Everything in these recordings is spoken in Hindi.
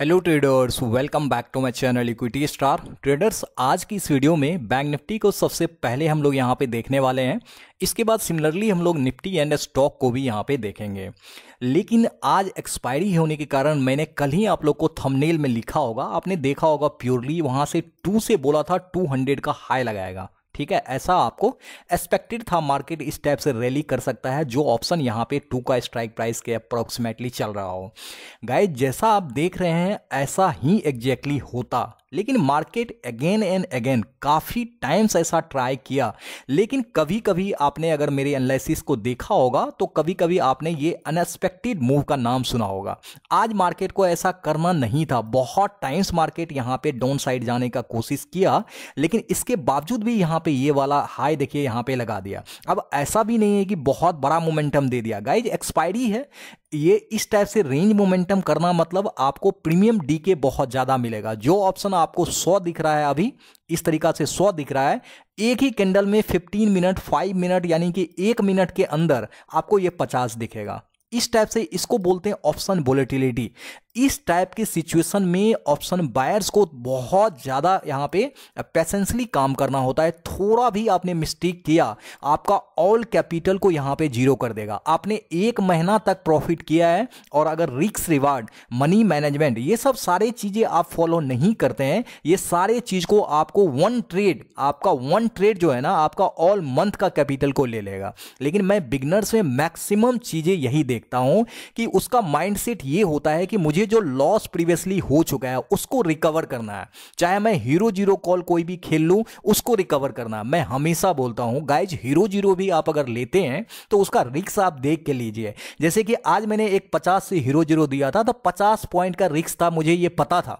hello traders welcome back to my channel equity star traders आज की इस वीडियो में बैंक निफ्टी को सबसे पहले हम लोग यहाँ पे देखने वाले हैं इसके बाद सिमिलरली हम लोग निफ्टी एंड स्टॉक को भी यहाँ पे देखेंगे लेकिन आज एक्सपायरी होने के कारण मैंने कल ही आप लोग को थंबनेल में लिखा होगा आपने देखा होगा प्योरली वहाँ से टू से बोला था टू का हाई लगाएगा ठीक है ऐसा आपको एक्सपेक्टेड था मार्केट इस टाइप से रैली कर सकता है जो ऑप्शन यहाँ पे टू का स्ट्राइक प्राइस के अप्रोक्सीमेटली चल रहा हो गाय जैसा आप देख रहे हैं ऐसा ही एग्जैक्टली होता लेकिन मार्केट अगेन एंड अगेन काफ़ी टाइम्स ऐसा ट्राई किया लेकिन कभी कभी आपने अगर मेरे एनालिसिस को देखा होगा तो कभी कभी आपने ये अनएक्सपेक्टेड मूव का नाम सुना होगा आज मार्केट को ऐसा करना नहीं था बहुत टाइम्स मार्केट यहाँ पे डाउन साइड जाने का कोशिश किया लेकिन इसके बावजूद भी यहाँ पे ये वाला हाई देखिए यहाँ पे लगा दिया अब ऐसा भी नहीं है कि बहुत बड़ा मोमेंटम दे दिया गाइज एक्सपायरी है ये इस टाइप से रेंज मोमेंटम करना मतलब आपको प्रीमियम डी के बहुत ज़्यादा मिलेगा जो ऑप्शन आपको 100 दिख रहा है अभी इस तरीका से 100 दिख रहा है एक ही कैंडल में 15 मिनट 5 मिनट यानी कि एक मिनट के अंदर आपको ये 50 दिखेगा इस टाइप से इसको बोलते हैं ऑप्शन वोलेटिलिटी इस टाइप के सिचुएशन में ऑप्शन बायर्स को बहुत ज़्यादा यहाँ पे पेशेंसली काम करना होता है थोड़ा भी आपने मिस्टेक किया आपका ऑल कैपिटल को यहाँ पे जीरो कर देगा आपने एक महीना तक प्रॉफिट किया है और अगर रिक्स रिवार्ड मनी मैनेजमेंट ये सब सारे चीज़ें आप फॉलो नहीं करते हैं ये सारे चीज़ को आपको वन ट्रेड आपका वन ट्रेड जो है ना आपका ऑल मंथ का कैपिटल को ले लेगा लेकिन मैं बिगनर्स में मैक्सिमम चीज़ें यही देखता हूँ कि उसका माइंड ये होता है कि मुझे मुझे जो लॉस प्रीवियसली हो चुका है उसको रिकवर करना है चाहे मैं हीरो जीरो कॉल कोई भी खेल लूं उसको रिकवर करना है मैं हमेशा बोलता हूं गाइज हीरो जीरो भी आप अगर लेते हैं तो उसका रिक्स आप देख के लीजिए जैसे कि आज मैंने एक पचास से हीरो जीरो दिया था तो पचास पॉइंट का रिक्स था मुझे ये पता था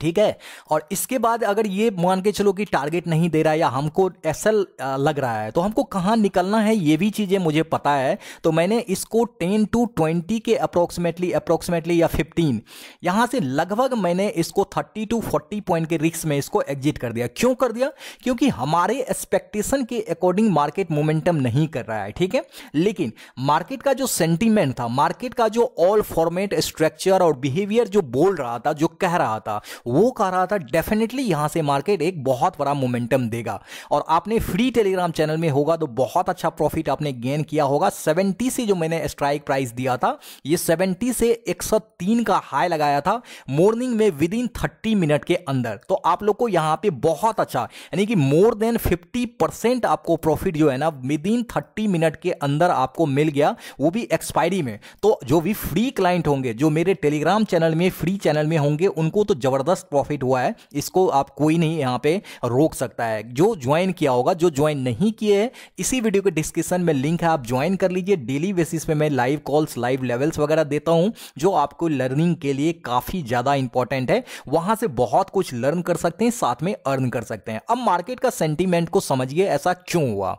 ठीक है और इसके बाद अगर ये मान के चलो कि टारगेट नहीं दे रहा है या हमको ऐसा लग रहा है तो हमको कहाँ निकलना है ये भी चीज़ें मुझे पता है तो मैंने इसको 10 टू 20 के अप्रोक्सीमेटली अप्रोक्सीमेटली या 15 यहाँ से लगभग मैंने इसको 30 टू 40 पॉइंट के रिक्स में इसको एग्जिट कर दिया क्यों कर दिया क्योंकि हमारे एक्सपेक्टेशन के अकॉर्डिंग मार्केट मोमेंटम नहीं कर रहा है ठीक है लेकिन मार्केट का जो सेंटिमेंट था मार्केट का जो ऑल फॉर्मेट स्ट्रक्चर और बिहेवियर जो बोल रहा था जो कह रहा था वो कह रहा था डेफिनेटली यहां से मार्केट एक बहुत बड़ा मोमेंटम देगा और आपने फ्री टेलीग्राम चैनल में होगा तो बहुत अच्छा प्रॉफिट आपने गेन किया होगा 70 से जो मैंने स्ट्राइक प्राइस दिया था ये 70 से 103 का हाई लगाया था मॉर्निंग में विद इन थर्टी मिनट के अंदर तो आप लोग को यहां पे बहुत अच्छा यानी कि मोर देन फिफ्टी परसेंट आपको प्रॉफिट जो है ना विद इन थर्टी मिनट के अंदर आपको मिल गया वो भी एक्सपायरी में तो जो भी फ्री क्लाइंट होंगे जो मेरे टेलीग्राम चैनल में फ्री चैनल में होंगे उनको तो जबरदस्त ज़बरदस्त प्रॉफिट हुआ है इसको आप कोई नहीं यहाँ पे रोक सकता है जो ज्वाइन किया होगा जो ज्वाइन नहीं किए है इसी वीडियो के डिस्क्रिप्शन में लिंक है आप ज्वाइन कर लीजिए डेली बेसिस पे मैं लाइव कॉल्स लाइव लेवल्स वगैरह देता हूँ जो आपको लर्निंग के लिए काफ़ी ज़्यादा इंपॉर्टेंट है वहाँ से बहुत कुछ लर्न कर सकते हैं साथ में अर्न कर सकते हैं अब मार्केट का सेंटिमेंट को समझिए ऐसा क्यों हुआ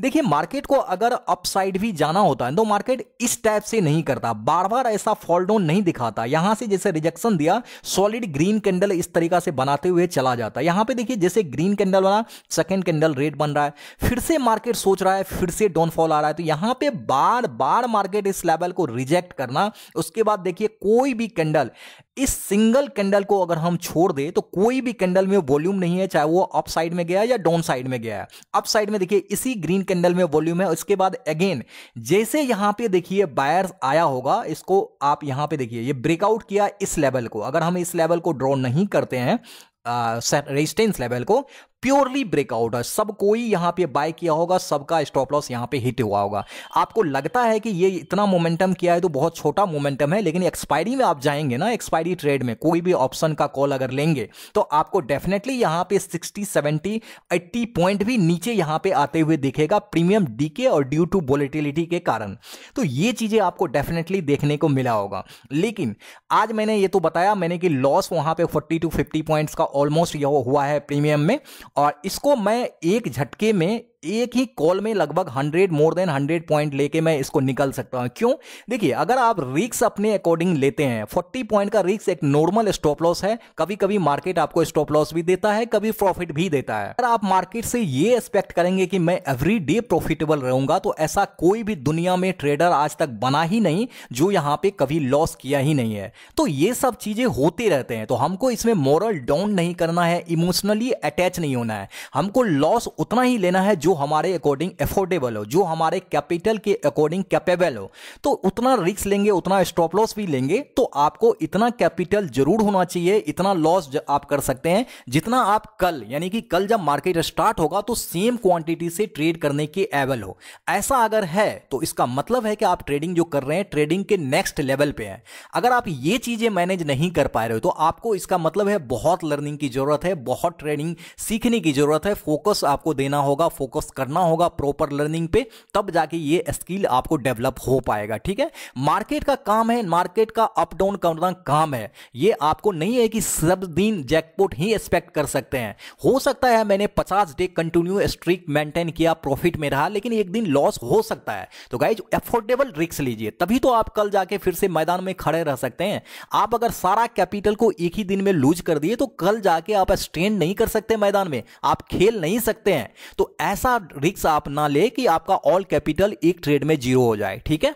देखिए मार्केट को अगर अपसाइड भी जाना होता है तो मार्केट इस टाइप से नहीं करता बार बार ऐसा फॉल डाउन नहीं दिखाता यहां से जैसे रिजेक्शन दिया सॉलिड ग्रीन के कैंडल इस तरीका से बनाते हुए चला जाता है यहां पे देखिए जैसे ग्रीन कैंडल बना सेकेंड कैंडल रेड बन रहा है फिर से मार्केट सोच रहा है फिर से डाउनफॉल आ रहा है तो यहां पे बार बार मार्केट इस लेवल को रिजेक्ट करना उसके बाद देखिए कोई भी कैंडल इस सिंगल कैंडल को अगर हम छोड़ दे तो कोई भी कैंडल में वॉल्यूम नहीं है चाहे वो अप साइड में गया या डाउन साइड में गया है अप साइड में देखिए इसी ग्रीन कैंडल में वॉल्यूम है उसके बाद अगेन जैसे यहां पे देखिए बायर्स आया होगा इसको आप यहां पे देखिए ये ब्रेकआउट किया इस लेवल को अगर हम इस लेवल को ड्रॉ नहीं करते हैं रेजिस्टेंस लेवल को प्योरली ब्रेकआउट है सब कोई यहां पे बाय किया होगा सबका स्टॉप लॉस यहां पे हिट हुआ होगा आपको लगता है कि ये इतना मोमेंटम किया है तो बहुत छोटा मोमेंटम है लेकिन एक्सपायरी में आप जाएंगे ना एक्सपायरी ट्रेड में कोई भी ऑप्शन का कॉल अगर लेंगे तो आपको डेफिनेटली यहां पे 60 70 80 पॉइंट भी नीचे यहां पे आते हुए दिखेगा प्रीमियम डीके और ड्यू टू वोलेटिलिटी के कारण तो ये चीजें आपको डेफिनेटली देखने को मिला होगा लेकिन आज मैंने ये तो बताया मैंने कि लॉस वहां पर फोर्टी टू फिफ्टी पॉइंट का ऑलमोस्ट हुआ है प्रीमियम में और इसको मैं एक झटके में एक ही कॉल में लगभग hundred more than hundred point लेके मैं इसको निकल सकता हूं क्यों देखिए अगर आप रिक्स अपने अकॉर्डिंग लेते हैं फोर्टी पॉइंट का रिक्स एक नॉर्मल स्टॉप लॉस है कभी कभी मार्केट आपको स्टॉप लॉस भी देता है कभी प्रॉफिट भी देता है अगर आप मार्केट से ये एक्सपेक्ट करेंगे कि मैं एवरी डे प्रॉफिटेबल रहूंगा तो ऐसा कोई भी दुनिया में ट्रेडर आज तक बना ही नहीं जो यहां पर कभी लॉस किया ही नहीं है तो ये सब चीजें होते रहते हैं तो हमको इसमें मॉरल डाउन नहीं करना है इमोशनली अटैच नहीं होना है हमको लॉस उतना ही लेना है जो जो हमारे अकॉर्डिंग एफोर्डेबल हो जो हमारे कैपिटल के अकॉर्डिंग कैपेबल हो तो उतना रिक्स लेंगे उतना स्टॉप लॉस भी लेंगे तो आपको इतना कैपिटल जरूर होना चाहिए इतना लॉस आप कर सकते हैं जितना आप कल यानी कि कल जब मार्केट स्टार्ट होगा तो सेम क्वांटिटी से ट्रेड करने के एवल हो ऐसा अगर है तो इसका मतलब है कि आप ट्रेडिंग जो कर रहे हैं ट्रेडिंग के नेक्स्ट लेवल पे है अगर आप ये चीजें मैनेज नहीं कर पा रहे हो तो आपको इसका मतलब है बहुत लर्निंग की जरूरत है बहुत ट्रेडिंग सीखने की जरूरत है फोकस आपको देना होगा फोकस फोकस करना होगा प्रॉपर लर्निंग पे तब जाके ये स्किल आपको डेवलप हो पाएगा ठीक है मार्केट का काम है मार्केट का अप डाउन करना काम है ये आपको नहीं है कि सब दिन जैकपोट ही एक्सपेक्ट कर सकते हैं हो सकता है मैंने पचास डे कंटिन्यू स्ट्रिक मेंटेन किया प्रॉफिट में रहा लेकिन एक दिन लॉस हो सकता है तो गाइज एफोर्डेबल रिक्स लीजिए तभी तो आप कल जाके फिर से मैदान में खड़े रह सकते हैं आप अगर सारा कैपिटल को एक ही दिन में लूज कर दिए तो कल जाके आप स्टैंड नहीं कर सकते मैदान में आप खेल नहीं सकते हैं तो ऐसा ऐसा रिक्स आप ना ले कि आपका ऑल कैपिटल एक ट्रेड में जीरो हो जाए ठीक है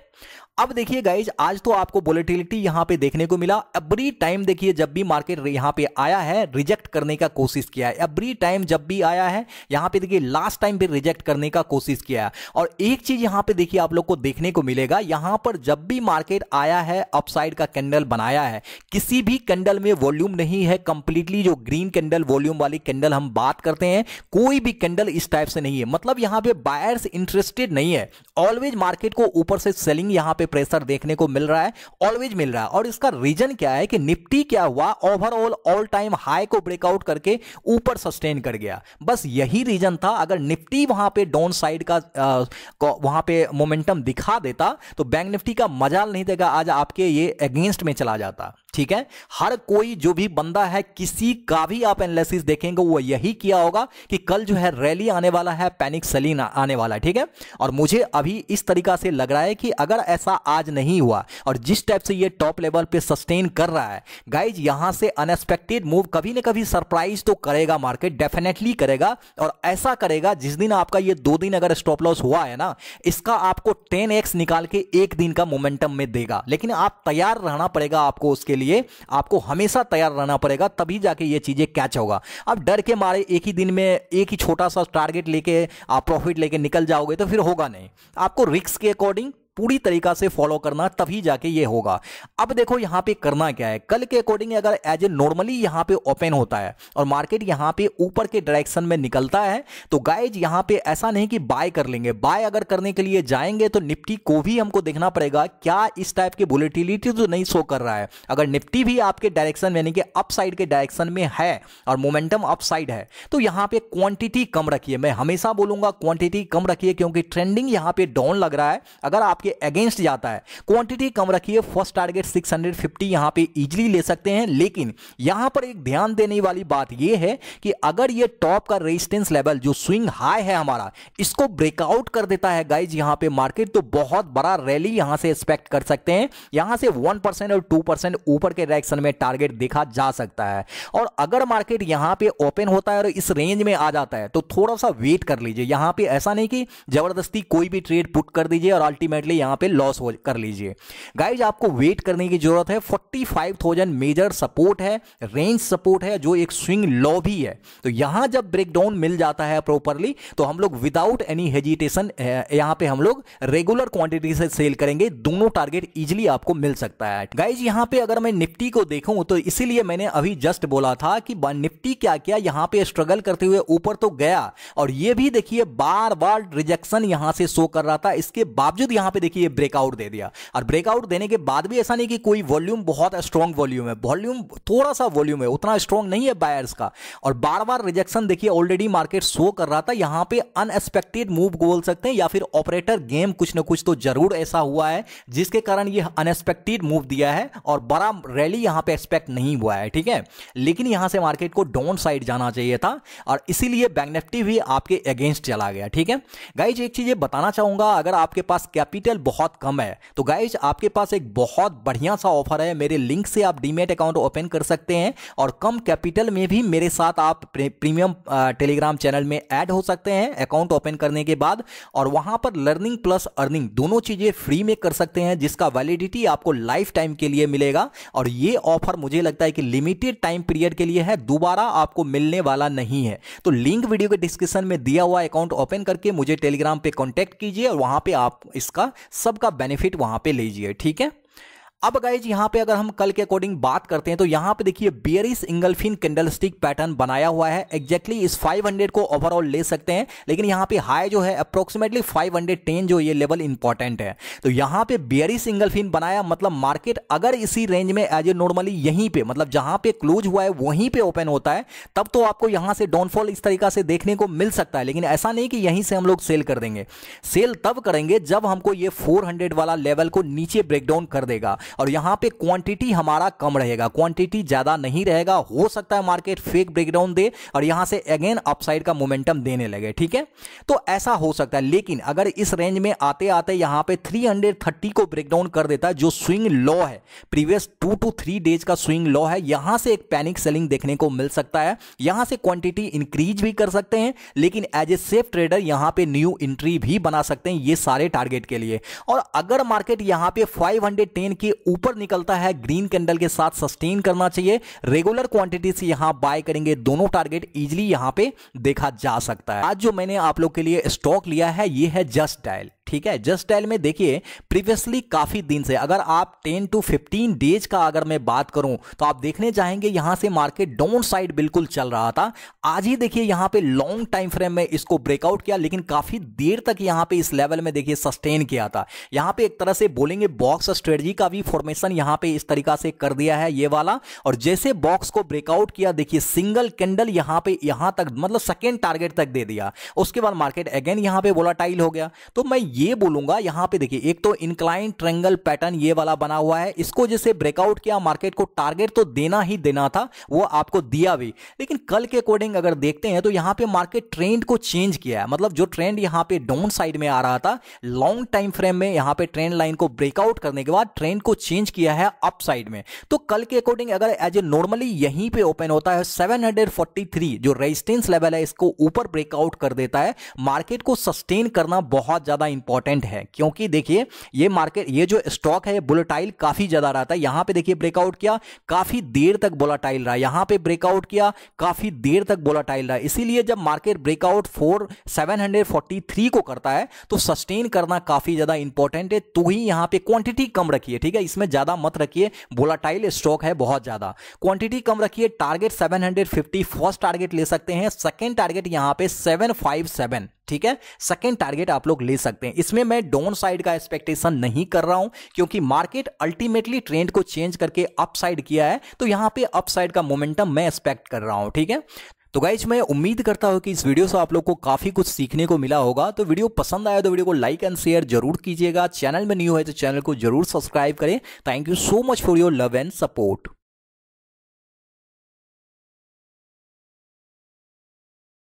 अब देखिए गाइज आज तो आपको वोलेटिलिटी यहां पे देखने को मिला एवरी टाइम देखिए जब भी मार्केट यहां पे आया है रिजेक्ट करने का कोशिश किया है एवरी टाइम जब भी आया है यहां पे देखिए लास्ट टाइम भी रिजेक्ट करने का कोशिश किया है और एक चीज यहां पे देखिए आप लोग को देखने को मिलेगा यहां पर जब भी मार्केट आया है अपसाइड का कैंडल बनाया है किसी भी कैंडल में वॉल्यूम नहीं है कंप्लीटली जो ग्रीन कैंडल वॉल्यूम वाली कैंडल हम बात करते हैं कोई भी कैंडल इस टाइप से नहीं है मतलब यहां पर बायर्स इंटरेस्टेड नहीं है ऑलवेज मार्केट को ऊपर से सेलिंग यहां पर पे प्रेशर देखने को मिल रहा है ऑलवेज मिल रहा है और इसका रीजन क्या है कि निफ्टी क्या हुआ ओवरऑल ऑल टाइम हाई को ब्रेकआउट करके ऊपर सस्टेन कर गया बस यही रीजन था अगर निफ्टी वहां पे डाउन साइड का आ, वहां पे मोमेंटम दिखा देता तो बैंक निफ्टी का मजा नहीं देगा आज आपके ये अगेंस्ट में चला जाता ठीक है हर कोई जो भी बंदा है किसी का भी आप एनालिसिस देखेंगे वो यही किया होगा कि कल जो है रैली आने वाला है पैनिक सलीन आने वाला है ठीक है और मुझे अभी इस तरीका से लग रहा है कि अगर ऐसा आज नहीं हुआ और जिस टाइप से ये टॉप लेवल पे सस्टेन कर रहा है गाइज यहां से अनएक्सपेक्टेड मूव कभी ना कभी सरप्राइज तो करेगा मार्केट डेफिनेटली करेगा और ऐसा करेगा जिस दिन आपका ये दो दिन अगर स्टॉप लॉस हुआ है ना इसका आपको टेन निकाल के एक दिन का मोमेंटम में देगा लेकिन आप तैयार रहना पड़ेगा आपको उसके लिए लिए आपको हमेशा तैयार रहना पड़ेगा तभी जाके ये चीज़ें कैच होगा अब डर के मारे एक ही दिन में एक ही छोटा सा टारगेट लेके आप प्रॉफिट लेके निकल जाओगे तो फिर होगा नहीं आपको रिक्स के अकॉर्डिंग पूरी तरीका से फॉलो करना तभी जाके ये होगा अब देखो यहां पे करना क्या है कल के अकॉर्डिंग अगर एज ए नॉर्मली यहां पे ओपन होता है और मार्केट यहां पे ऊपर के डायरेक्शन में निकलता है तो गाइज यहां पे ऐसा नहीं कि बाय कर लेंगे बाय अगर करने के लिए जाएंगे तो निफ्टी को भी हमको देखना पड़ेगा क्या इस टाइप की वोलेटिलिटी तो नहीं शो कर रहा है अगर निफ्टी भी आपके डायरेक्शन यानी कि अपसाइड के डायरेक्शन में है और मोमेंटम अपसाइड है तो यहाँ पे क्वांटिटी कम रखिए मैं हमेशा बोलूंगा क्वांटिटी कम रखिए क्योंकि ट्रेंडिंग यहां पर डाउन लग रहा है अगर आप आपके अगेंस्ट जाता है क्वांटिटी कम रखिए फर्स्ट टारगेट 650 हंड्रेड यहां पर इजीली ले सकते हैं लेकिन यहां पर एक ध्यान देने वाली बात यह है कि अगर यह टॉप का रेजिस्टेंस लेवल जो स्विंग हाई है हमारा इसको ब्रेकआउट कर देता है गाइज यहां पर मार्केट तो बहुत बड़ा रैली यहां से एक्सपेक्ट कर सकते हैं यहां से वन और टू ऊपर के डायरेक्शन में टारगेट देखा जा सकता है और अगर मार्केट यहां पे ओपन होता है और इस रेंज में आ जाता है तो थोड़ा सा वेट कर लीजिए यहां पे ऐसा नहीं कि जबरदस्ती कोई भी ट्रेड पुट कर दीजिए और अल्टीमेटली डायरेक्टली यहाँ पे लॉस हो कर लीजिए गाइज आपको वेट करने की जरूरत है forty five thousand major support है रेंज सपोर्ट है जो एक स्विंग लॉ भी है तो यहाँ जब ब्रेकडाउन मिल जाता है प्रॉपरली तो हम लोग विदाउट एनी हेजिटेशन यहाँ पे हम लोग रेगुलर क्वांटिटी से सेल करेंगे दोनों टारगेट इजिली आपको मिल सकता है गाइज यहाँ पे अगर मैं निफ्टी को देखूं तो इसीलिए मैंने अभी जस्ट बोला था कि निफ्टी क्या क्या यहाँ पे स्ट्रगल करते हुए ऊपर तो गया और ये भी देखिए बार बार रिजेक्शन यहाँ से शो कर रहा था इसके बावजूद यहाँ पे देखिए ब्रेकआउट दे दिया और ब्रेकआउट देने के बाद भी ऐसा नहीं कि कोई वॉल्यूम बहुत स्ट्रॉन्ग वॉल्यूम है वॉल्यूम थोड़ा सा वॉल्यूम है उतना स्ट्रॉन्ग नहीं है बायर्स का और बार बार रिजेक्शन देखिए ऑलरेडी मार्केट शो कर रहा था यहां पर अनएक्सपेक्टेड मूव बोल सकते हैं या फिर ऑपरेटर गेम कुछ ना कुछ तो जरूर ऐसा हुआ है जिसके कारण यह अनएक्सपेक्टेड मूव दिया है और बड़ा रैली यहां पर एक्सपेक्ट नहीं हुआ है ठीक है लेकिन यहां से मार्केट को डाउन साइड जाना चाहिए था और इसीलिए बैंक निफ्टी भी आपके अगेंस्ट चला गया ठीक है गाइज एक चीज़ ये बताना चाहूंगा अगर आपके पास कैपिटल मटेरियल बहुत कम है तो गाइज आपके पास एक बहुत बढ़िया सा ऑफर है मेरे लिंक से आप डीमेट अकाउंट ओपन कर सकते हैं और कम कैपिटल में भी मेरे साथ आप प्रीमियम टेलीग्राम चैनल में ऐड हो सकते हैं अकाउंट ओपन करने के बाद और वहां पर लर्निंग प्लस अर्निंग दोनों चीजें फ्री में कर सकते हैं जिसका वैलिडिटी आपको लाइफ टाइम के लिए मिलेगा और ये ऑफर मुझे लगता है कि लिमिटेड टाइम पीरियड के लिए है दोबारा आपको मिलने वाला नहीं है तो लिंक वीडियो के डिस्क्रिप्शन में दिया हुआ अकाउंट ओपन करके मुझे टेलीग्राम पे कॉन्टैक्ट कीजिए और वहां पे आप इसका सबका बेनिफिट वहां पे लीजिए ठीक है अब गाइज यहाँ पे अगर हम कल के अकॉर्डिंग बात करते हैं तो यहाँ पे देखिए बियरिस इंगलफिन कैंडलस्टिक पैटर्न बनाया हुआ है एक्जैक्टली exactly इस 500 को ओवरऑल ले सकते हैं लेकिन यहाँ पे हाई जो है अप्रोक्सीमेटली 510 जो ये लेवल इंपॉर्टेंट है तो यहाँ पे बियरिस इंगलफिन बनाया मतलब मार्केट अगर इसी रेंज में एज ए नॉर्मली यहीं पे मतलब जहां पे क्लोज हुआ है वहीं पे ओपन होता है तब तो आपको यहाँ से डाउनफॉल इस तरीका से देखने को मिल सकता है लेकिन ऐसा नहीं कि यहीं से हम लोग सेल कर देंगे सेल तब करेंगे जब हमको ये फोर वाला लेवल को नीचे ब्रेकडाउन कर देगा और यहाँ पे क्वांटिटी हमारा कम रहेगा क्वांटिटी ज़्यादा नहीं रहेगा हो सकता है मार्केट फेक ब्रेकडाउन दे और यहाँ से अगेन अपसाइड का मोमेंटम देने लगे ठीक है तो ऐसा हो सकता है लेकिन अगर इस रेंज में आते आते यहाँ पे 330 को ब्रेकडाउन कर देता है जो स्विंग लॉ है previous two to three days का स्विंग लॉ है यहाँ से एक पैनिक सेलिंग देखने को मिल सकता है यहाँ से क्वांटिटी इंक्रीज भी कर सकते हैं लेकिन एज ए सेफ ट्रेडर यहाँ पे न्यू एंट्री भी बना सकते हैं ये सारे टारगेट के लिए और अगर मार्केट यहाँ पे 510 के ऊपर निकलता है ग्रीन कैंडल के साथ सस्टेन करना चाहिए रेगुलर क्वांटिटी से यहां बाय करेंगे दोनों टारगेट इजिली यहां पे देखा जा सकता है आज जो मैंने आप लोग के लिए स्टॉक लिया है ये है जस्ट डायल ठीक है जस्ट डायल में देखिए प्रीवियसली काफ़ी दिन से अगर आप 10 टू 15 डेज का अगर मैं बात करूं तो आप देखने जाएंगे यहां से मार्केट डाउन साइड बिल्कुल चल रहा था आज ही देखिए यहां पे लॉन्ग टाइम फ्रेम में इसको ब्रेकआउट किया लेकिन काफ़ी देर तक यहां पे इस लेवल में देखिए सस्टेन किया था यहां पे एक तरह से बोलेंगे बॉक्स स्ट्रेटजी का भी फॉर्मेशन यहां पे इस तरीका से कर दिया है ये वाला और जैसे बॉक्स को ब्रेकआउट किया देखिए सिंगल कैंडल यहां पे यहां तक मतलब सेकेंड टारगेट तक दे दिया उसके बाद मार्केट अगेन यहां पे वोलाटाइल हो गया तो मैं ये बोलूंगा यहां पे देखिए एक तो इनक्लाइन ट्रेंगल पैटर्न ये वाला बना हुआ है इसको जैसे ब्रेकआउट किया मार्केट को टारगेट तो देना ही देना था वो आपको दिया भी लेकिन कल के अकॉर्डिंग अगर देखते हैं तो यहां पर मार्केट ट्रेंड को चेंज किया है मतलब जो ट्रेंड यहां पर डाउन साइड में आ रहा था लॉन्ग टाइम फ्रेम में यहां पर ट्रेंड लाइन को ब्रेकआउट करने के बाद ट्रेंड को चेंज किया है अपसाइड में तो कल के अकॉर्डिंग अगर एज ए नॉर्मली यहीं पे ओपन होता है 743 जो रेजिस्टेंस लेवल है इसको ऊपर ब्रेकआउट कर देता है मार्केट को सस्टेन करना बहुत ज्यादा इंपॉर्टेंट है क्योंकि देखिए ये मार्केट ये जो स्टॉक है बुलेटाइल काफी ज्यादा रहता है यहां पर देखिए ब्रेकआउट किया काफी देर तक बोलाटाइल रहा यहां पर ब्रेकआउट किया काफी देर तक बोलाटाइल रहा इसीलिए जब मार्केट ब्रेकआउट फोर सेवन को करता है तो सस्टेन करना काफी ज्यादा इंपॉर्टेंट है तो ही यहां पर क्वांटिटी कम रखिए ठीक है इसमें ज़्यादा मत रखिए बोलाटाइल स्टॉक है बहुत ज़्यादा क्वांटिटी कम रखिए टारगेट 750 फर्स्ट टारगेट ले सकते हैं सेकेंड टारगेट यहां पे 757 ठीक है सेकेंड टारगेट आप लोग ले सकते हैं इसमें मैं डाउन साइड का एक्सपेक्टेशन नहीं कर रहा हूं क्योंकि मार्केट अल्टीमेटली ट्रेंड को चेंज करके अपसाइड किया है तो यहां पे अपसाइड का मोमेंटम मैं एक्सपेक्ट कर रहा हूं ठीक है तो गाइज मैं उम्मीद करता हूं कि इस वीडियो से आप लोग को काफ़ी कुछ सीखने को मिला होगा तो वीडियो पसंद आया तो वीडियो को लाइक एंड शेयर जरूर कीजिएगा चैनल में न्यू है तो चैनल को जरूर सब्सक्राइब करें thank you so much for your love and support